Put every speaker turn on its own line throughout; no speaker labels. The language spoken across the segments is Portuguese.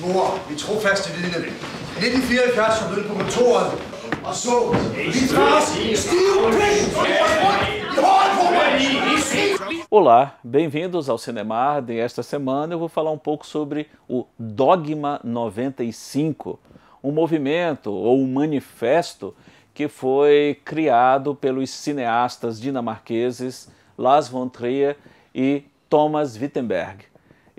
mor, vidne. 1974 som på kontoret og så stive Olá, bem-vindos ao Cinemar. De esta semana eu vou falar um pouco sobre o Dogma 95, um movimento ou um manifesto que foi criado pelos cineastas dinamarqueses Lars von Trier e Thomas Wittenberg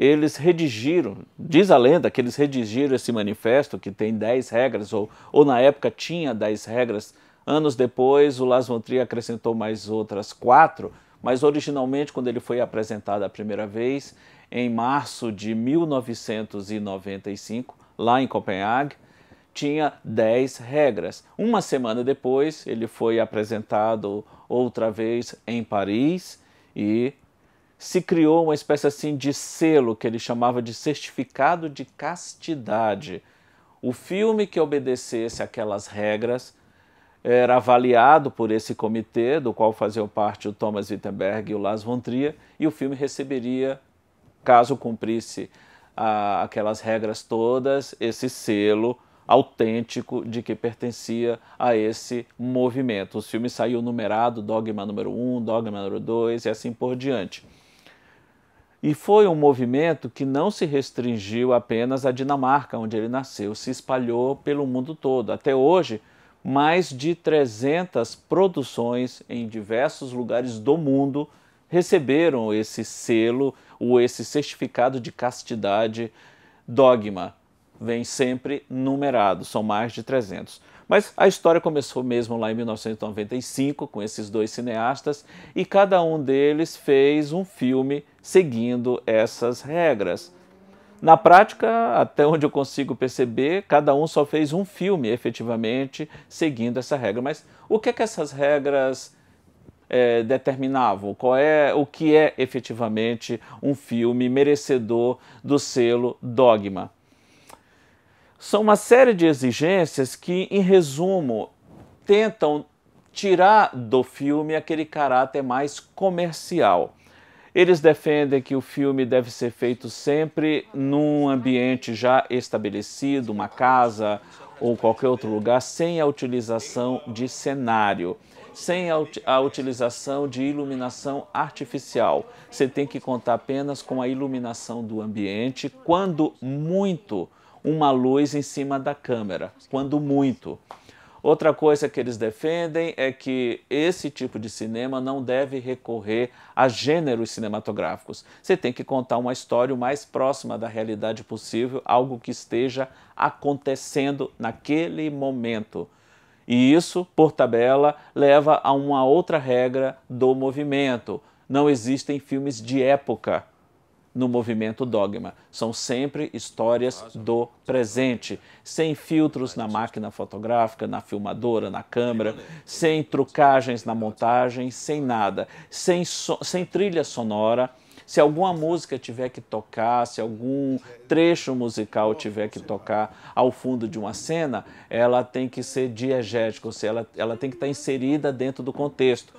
eles redigiram, diz a lenda que eles redigiram esse manifesto, que tem 10 regras, ou, ou na época tinha 10 regras, anos depois o Las Trier acrescentou mais outras quatro, mas originalmente quando ele foi apresentado a primeira vez, em março de 1995, lá em Copenhague, tinha 10 regras. Uma semana depois, ele foi apresentado outra vez em Paris e se criou uma espécie assim de selo que ele chamava de certificado de castidade. O filme que obedecesse aquelas regras era avaliado por esse comitê, do qual faziam parte o Thomas Wittenberg e o Lars von Trier, e o filme receberia, caso cumprisse a, aquelas regras todas, esse selo autêntico de que pertencia a esse movimento. Os filmes saíam numerado, Dogma número 1, um, Dogma número 2 e assim por diante. E foi um movimento que não se restringiu apenas à Dinamarca, onde ele nasceu, se espalhou pelo mundo todo. Até hoje, mais de 300 produções em diversos lugares do mundo receberam esse selo ou esse certificado de castidade dogma vêm sempre numerados, são mais de 300. Mas a história começou mesmo lá em 1995 com esses dois cineastas e cada um deles fez um filme seguindo essas regras. Na prática, até onde eu consigo perceber, cada um só fez um filme efetivamente seguindo essa regra. Mas o que é que essas regras é, determinavam? Qual é o que é efetivamente um filme merecedor do selo Dogma? São uma série de exigências que, em resumo, tentam tirar do filme aquele caráter mais comercial. Eles defendem que o filme deve ser feito sempre num ambiente já estabelecido, uma casa ou qualquer outro lugar, sem a utilização de cenário sem a, utilização de iluminação artificial. Você tem que contar apenas com a iluminação do ambiente, quando muito, uma luz em cima da câmera, quando muito. Outra coisa que eles defendem é que esse tipo de cinema não deve recorrer a gêneros cinematográficos. Você tem que contar uma história o mais próxima da realidade possível, algo que esteja acontecendo naquele momento. E isso, por tabela, leva a uma outra regra do movimento. Não existem filmes de época no movimento dogma. São sempre histórias do presente, sem filtros na máquina fotográfica, na filmadora, na câmera, sem trucagens na montagem, sem nada, sem, so sem trilha sonora se alguma música tiver que tocar, se algum trecho musical tiver que tocar ao fundo de uma cena, ela tem que ser diegética, ou seja, ela, ela tem que estar inserida dentro do contexto.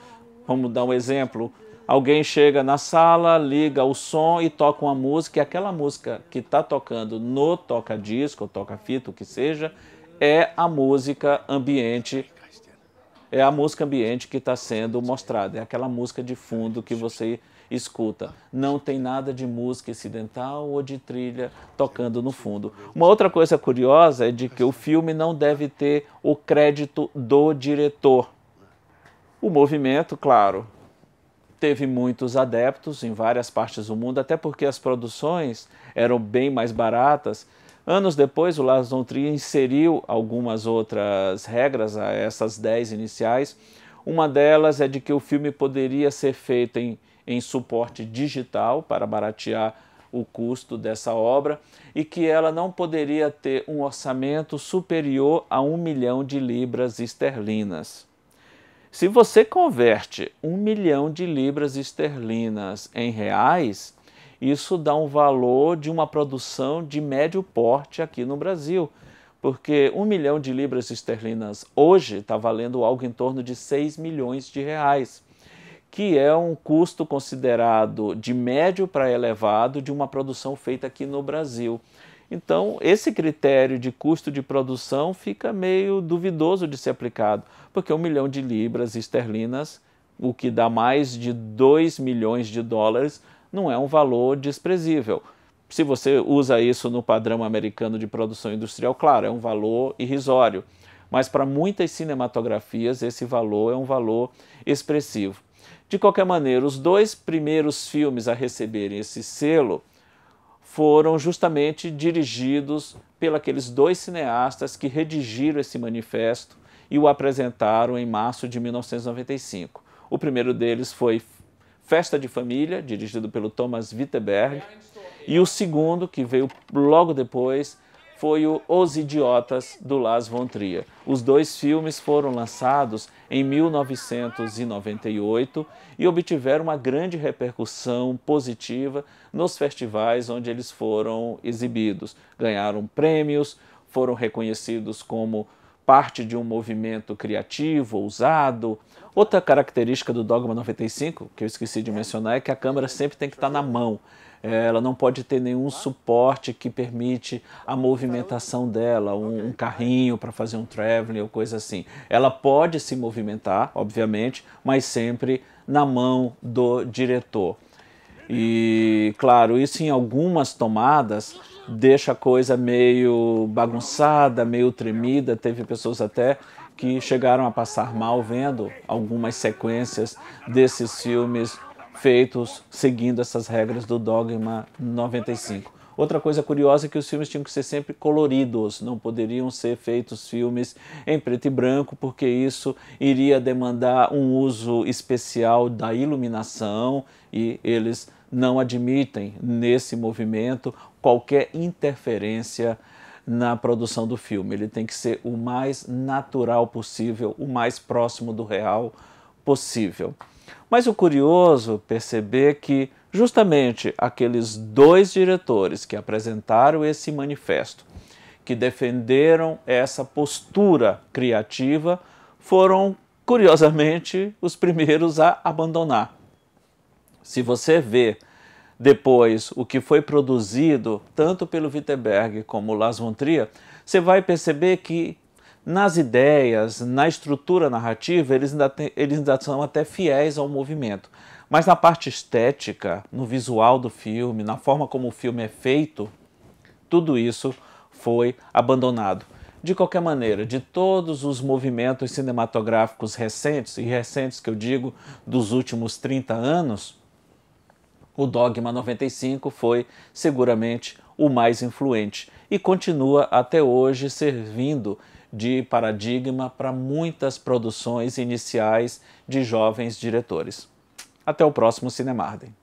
Vamos dar um exemplo. Alguém chega na sala, liga o som e toca uma música, e aquela música que está tocando no toca-disco, toca-fita, o que seja, é a música ambiente é a música ambiente que está sendo mostrada, é aquela música de fundo que você escuta. Não tem nada de música incidental ou de trilha tocando no fundo. Uma outra coisa curiosa é de que o filme não deve ter o crédito do diretor. O movimento, claro, teve muitos adeptos em várias partes do mundo, até porque as produções eram bem mais baratas. Anos depois, o Lars von Trier inseriu algumas outras regras a essas 10 iniciais. Uma delas é de que o filme poderia ser feito em em suporte digital para baratear o custo dessa obra e que ela não poderia ter um orçamento superior a um milhão de libras esterlinas. Se você converte um milhão de libras esterlinas em reais, isso dá um valor de uma produção de médio porte aqui no Brasil, porque um milhão de libras esterlinas hoje está valendo algo em torno de 6 milhões de reais que é um custo considerado de médio para elevado de uma produção feita aqui no Brasil. Então, esse critério de custo de produção fica meio duvidoso de ser aplicado, porque um milhão de libras esterlinas, o que dá mais de 2 milhões de dólares, não é um valor desprezível. Se você usa isso no padrão americano de produção industrial, claro, é um valor irrisório. Mas para muitas cinematografias, esse valor é um valor expressivo. De qualquer maneira, os dois primeiros filmes a receberem esse selo foram justamente dirigidos pelos dois cineastas que redigiram esse manifesto e o apresentaram em março de 1995. O primeiro deles foi Festa de Família, dirigido pelo Thomas Witteberg, e o segundo, que veio logo depois, foi o Os Idiotas do Lars von Trier. Os dois filmes foram lançados em 1998 e obtiveram uma grande repercussão positiva nos festivais onde eles foram exibidos. Ganharam prêmios, foram reconhecidos como parte de um movimento criativo, ousado. Outra característica do Dogma 95, que eu esqueci de mencionar, é que a câmera sempre tem que estar na mão. É, ela não pode ter nenhum suporte que permite a movimentação dela, um, um carrinho para fazer um traveling ou coisa assim. Ela pode se movimentar, obviamente, mas sempre na mão do diretor. E, claro, isso em algumas tomadas deixa a coisa meio bagunçada, meio tremida. Teve pessoas até que chegaram a passar mal vendo algumas sequências desses filmes feitos seguindo essas regras do Dogma 95. Outra coisa curiosa é que os filmes tinham que ser sempre coloridos, não poderiam ser feitos filmes em preto e branco, porque isso iria demandar um uso especial da iluminação e eles não admitem nesse movimento qualquer interferência na produção do filme. Ele tem que ser o mais natural possível, o mais próximo do real possível. Mas o curioso perceber que justamente aqueles dois diretores que apresentaram esse manifesto, que defenderam essa postura criativa, foram curiosamente os primeiros a abandonar se você vê depois o que foi produzido tanto pelo Wittenberg como Lars von Trier, você vai perceber que nas ideias, na estrutura narrativa, eles ainda, tem, eles ainda são até fiéis ao movimento. Mas na parte estética, no visual do filme, na forma como o filme é feito, tudo isso foi abandonado. De qualquer maneira, de todos os movimentos cinematográficos recentes, e recentes que eu digo dos últimos 30 anos, o Dogma 95 foi seguramente o mais influente e continua até hoje servindo de paradigma para muitas produções iniciais de jovens diretores. Até o próximo Cinemarden.